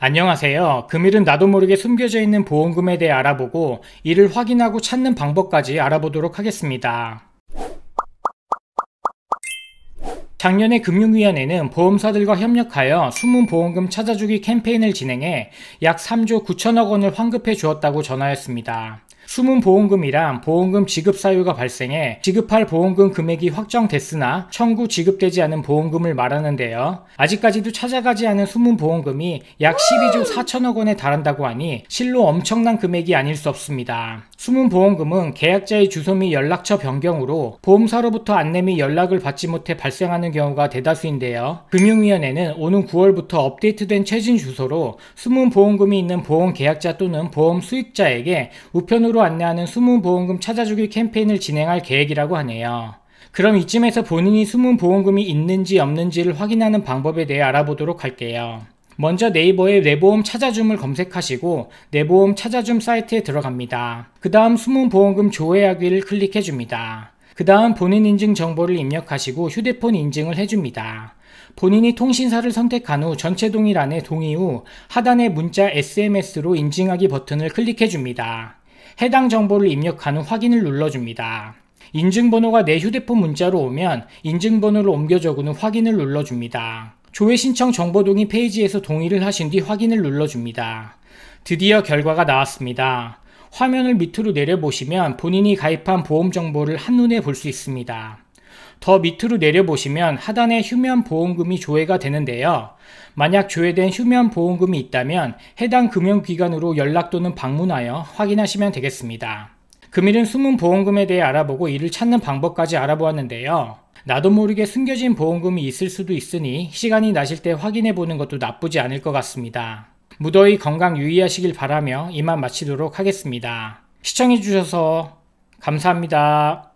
안녕하세요. 금일은 나도 모르게 숨겨져 있는 보험금에 대해 알아보고 이를 확인하고 찾는 방법까지 알아보도록 하겠습니다. 작년에 금융위원회는 보험사들과 협력하여 숨은 보험금 찾아주기 캠페인을 진행해 약 3조 9천억 원을 환급해 주었다고 전하였습니다. 숨은 보험금이란 보험금 지급 사유가 발생해 지급할 보험금 금액이 확정됐으나 청구 지급되지 않은 보험금을 말하는데요. 아직까지도 찾아가지 않은 숨은 보험금이 약 12조 4천억 원에 달한다고 하니 실로 엄청난 금액이 아닐 수 없습니다. 숨은 보험금은 계약자의 주소 및 연락처 변경으로 보험사로부터 안내 및 연락을 받지 못해 발생하는 경우가 대다수인데요. 금융위원회는 오는 9월부터 업데이트된 최신 주소로 숨은 보험금이 있는 보험 계약자 또는 보험 수익자에게 우편으로 실로 안내하는 숨은 보험금 찾아주기 캠페인을 진행할 계획이라고 하네요. 그럼 이쯤에서 본인이 숨은 보험금이 있는지 없는지를 확인하는 방법에 대해 알아보도록 할게요. 먼저 네이버에 내보험 찾아줌을 검색하시고 내보험 찾아줌 사이트에 들어갑니다. 그 다음 숨은 보험금 조회하기를 클릭해 줍니다. 그 다음 본인 인증 정보를 입력하시고 휴대폰 인증을 해줍니다. 본인이 통신사를 선택한 후 전체 동일안에 동의 후하단에 문자 SMS로 인증하기 버튼을 클릭해 줍니다. 해당 정보를 입력한 후 확인을 눌러줍니다. 인증번호가 내 휴대폰 문자로 오면 인증번호를 옮겨 적은 후 확인을 눌러줍니다. 조회 신청 정보 동의 페이지에서 동의를 하신 뒤 확인을 눌러줍니다. 드디어 결과가 나왔습니다. 화면을 밑으로 내려보시면 본인이 가입한 보험 정보를 한눈에 볼 수 있습니다. 더 밑으로 내려보시면 하단에 휴면 보험금이 조회가 되는데요. 만약 조회된 휴면 보험금이 있다면 해당 금융기관으로 연락 또는 방문하여 확인하시면 되겠습니다. 금일은 숨은 보험금에 대해 알아보고 이를 찾는 방법까지 알아보았는데요. 나도 모르게 숨겨진 보험금이 있을 수도 있으니 시간이 나실 때 확인해 보는 것도 나쁘지 않을 것 같습니다. 무더위 건강 유의하시길 바라며 이만 마치도록 하겠습니다. 시청해주셔서 감사합니다.